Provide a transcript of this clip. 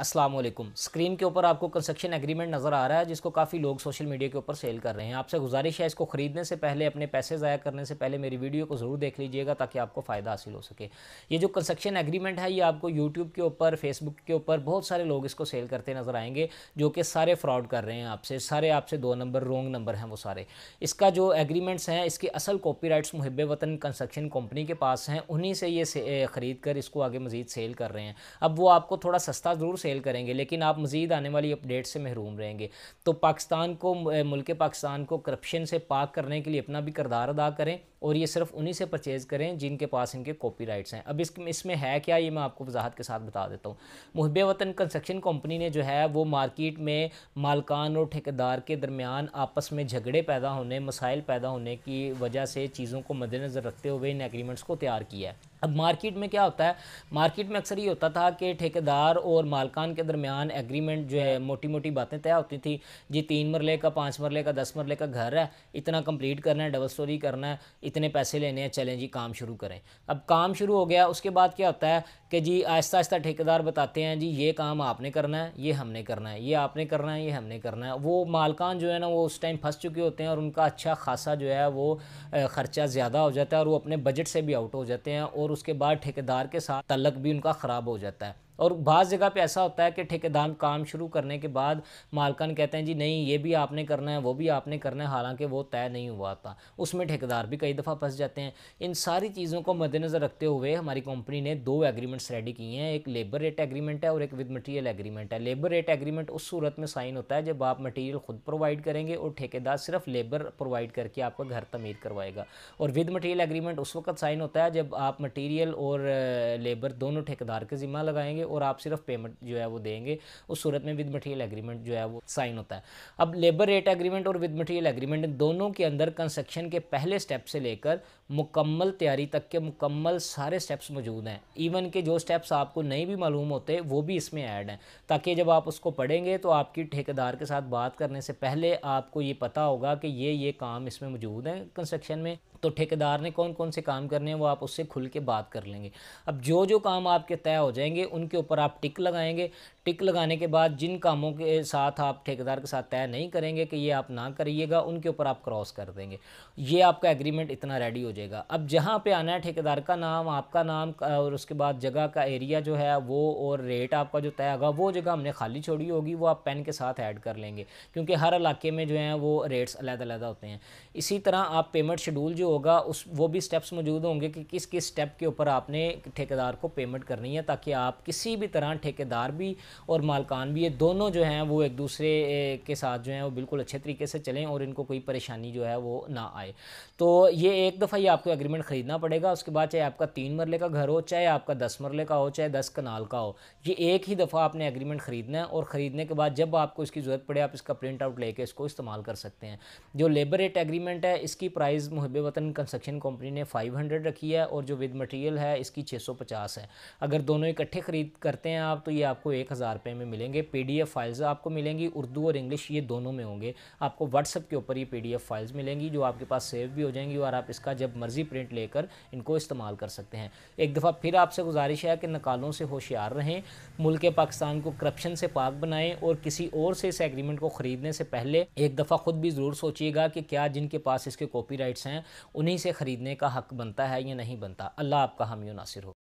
Aslam screen के ऊपर आपको कंस्ट्रक्शन एग्रीमेंट नज़र आ रहा है जिसको काफ़ी लोग सोशल मीडिया के ऊपर सेल कर रहे हैं आपसे गुजारिश है इसको ख़रीदने से पहले अपने पैसे ज़ाया करने से पहले मेरी वीडियो को ज़रूर देख लीजिएगा ताकि आपको फ़ायदा हासिल हो सके ये जो कंस्ट्रक्शन एग्रीमेंट है ये आपको यूट्यूब के ऊपर फेसबुक के ऊपर बहुत सारे लोग इसको सेल करते नज़र आएंगे जो कि सारे फ्रॉड कर रहे हैं आपसे सारे आपसे दो नंबर रोंग नंबर हैं वो सारे इसका जो एग्रीमेंट्स हैं इसके असल कॉपी राइट्स मुहब वतन कंस्ट्रक्शन कंपनी के पास हैं उन्हीं से ये ख़रीद कर इसको आगे मज़ीद सेल कर रहे हैं अब वो आपको थोड़ा सस्ता ज़रूर सेल करेंगे लेकिन आप मज़ीद आने वाली अपडेट से महरूम रहेंगे तो पाकिस्तान को मुल्क पाकिस्तान को करप्शन से पाक करने के लिए अपना भी करदार अदा करें और ये सिर्फ उन्हीं से परचेज़ करें जिनके पास इनके कॉपी राइट्स हैं अब इस इसमें है क्या ये मैं आपको वजाहत के साथ बता देता हूँ मुहब वतन कंस्ट्रक्शन कंपनी ने जो है वो मार्केट में मालकान और ठेकेदार के दरमियान आपस में झगड़े पैदा होने मसाइल पैदा होने की वजह से चीज़ों को मद्देनज़र रखते हुए इन एग्रीमेंट्स को तैयार किया है अब मार्केट में क्या होता है मार्केट में अक्सर ये होता था कि ठेकेदार और मालकान के दरमियान एग्रीमेंट जो है मोटी मोटी बातें तय होती थी जी तीन मरले का पाँच मरले का दस मरले का घर है इतना कंप्लीट करना है डबल स्टोरी करना है इतने पैसे लेने हैं चलें जी काम शुरू करें अब काम शुरू हो गया उसके बाद क्या होता है कि जी आहिस्ता आहिस्ता ठेकेदार बताते हैं जी ये काम आपने करना है ये हमने करना है ये आपने करना है ये हमने करना है वो मालकान जो है ना वो उस टाइम फंस चुके होते हैं और उनका अच्छा खासा जो है वो ख़र्चा ज़्यादा हो जाता है और वो अपने बजट से भी आउट हो जाते हैं और और उसके बाद ठेकेदार के साथ तलक भी उनका ख़राब हो जाता है और बाज़ जगह पे ऐसा होता है कि ठेकेदार काम शुरू करने के बाद मालकान कहते हैं जी नहीं ये भी आपने करना है वो भी आपने करना है हालांकि वो तय नहीं हुआ था उसमें ठेकेदार भी कई दफ़ा फंस जाते हैं इन सारी चीज़ों को मद्देनज़र रखते हुए हमारी कंपनी ने दो एग्रीमेंट्स रेडी किए हैं एक लेबर रेट एग्रीमेंट है और एक विद मटीरियल एग्रीमेंट है लेबर रेट एग्रीमेंट उस सूरत में साइन होता है जब आप मटीरियल खुद प्रोवाइड करेंगे और ठेकेदार सिर्फ लेबर प्रोवाइड करके आपका घर तमीर करवाएगा और विद मटीरियल एग्रीमेंट उस वक्त साइन होता है जब आप मटीरियल और लेबर दोनों ठेकेदार के ज़िम्मा लगाएंगे और आप सिर्फ पेमेंट जो है वो देंगे उस सूरत में विद मटेरियल एग्रीमेंट जो है वो साइन होता है अब लेबर रेट एग्रीमेंट और विद मटेरियल एग्रीमेंट दोनों के अंदर कंस्ट्रक्शन के पहले स्टेप से लेकर मुकम्मल तैयारी तक के मुकम्मल सारे स्टेप्स मौजूद हैं इवन के जो स्टेप्स आपको नहीं भी मालूम होते वो भी इसमें ऐड हैं ताकि जब आप उसको पढ़ेंगे तो आपकी ठेकेदार के साथ बात करने से पहले आपको ये पता होगा कि ये ये काम इसमें मौजूद हैं कंस्ट्रक्शन में तो ठेकेदार ने कौन कौन से काम करने हैं वो आप उससे खुल के बात कर लेंगे अब जो जो काम आपके तय हो जाएंगे उनके ऊपर आप टिक लगाएंगे टिक लगाने के बाद जिन कामों के साथ आप ठेकेदार के साथ तय नहीं करेंगे कि ये आप ना करिएगा उनके ऊपर आप क्रॉस कर देंगे ये आपका एग्रीमेंट इतना रेडी हो जाएगा अब जहाँ पे आना है ठेकेदार का नाम आपका नाम और उसके बाद जगह का एरिया जो है वो और रेट आपका जो तय होगा वो जगह हमने खाली छोड़ी होगी वो आप पेन के साथ ऐड कर लेंगे क्योंकि हर इलाके में जो है वो रेट्स अलग अलग होते हैं इसी तरह आप पेमेंट शेड्यूल जो होगा उस वो भी स्टेप्स मौजूद होंगे कि किस किस स्टेप के ऊपर आपने ठेकेदार को पेमेंट करनी है ताकि आप किसी भी तरह ठेकेदार भी और मालकान भी ये दोनों जो हैं वो एक दूसरे के साथ जो है वो बिल्कुल अच्छे तरीके से चलें और इनको कोई परेशानी जो है वो ना आए तो ये एक दफ़ा ही आपको एग्रीमेंट ख़रीदना पड़ेगा उसके बाद चाहे आपका तीन मरले का घर हो चाहे आपका दस मरले का हो चाहे दस कनाल का हो ये एक ही दफ़ा आपने एग्रीमेंट ख़रीदना है और ख़रीदने के बाद जब आपको इसकी ज़रूरत पड़े आप इसका प्रिंट आउट लेके इसको इस्तेमाल कर सकते हैं जो लेबर रेट एग्रीमेंट है इसकी प्राइस मुहब वतन कंस्ट्रक्शन कंपनी ने फाइव हंड्रेड रखी है और जो विद मटेरियल है इसकी छः सौ पचास है अगर दोनों इकट्ठे ख़रीद करते हैं आप तो ये आपको एक हज़ार हज़ार रुपये में मिलेंगे पीडीएफ फाइल्स आपको मिलेंगी उर्दू और इंग्लिश ये दोनों में होंगे आपको व्हाट्सअप के ऊपर ये पीडीएफ फाइल्स मिलेंगी जो आपके पास सेव भी हो जाएंगी और आप इसका जब मर्ज़ी प्रिंट लेकर इनको इस्तेमाल कर सकते हैं एक दफ़ा फिर आपसे गुजारिश है कि नकालों से होशियार रहें मुल्क पाकिस्तान को करप्शन से पाक बनाएं और किसी और से इस एग्रीमेंट को ख़रीदने से पहले एक दफ़ा ख़ुद भी ज़रूर सोचिएगा कि क्या जिनके पास इसके राइट्स हैं उन्हीं से ख़रीदने का हक बनता है या नहीं बनता अल्लाह आपका हामी नासिर हो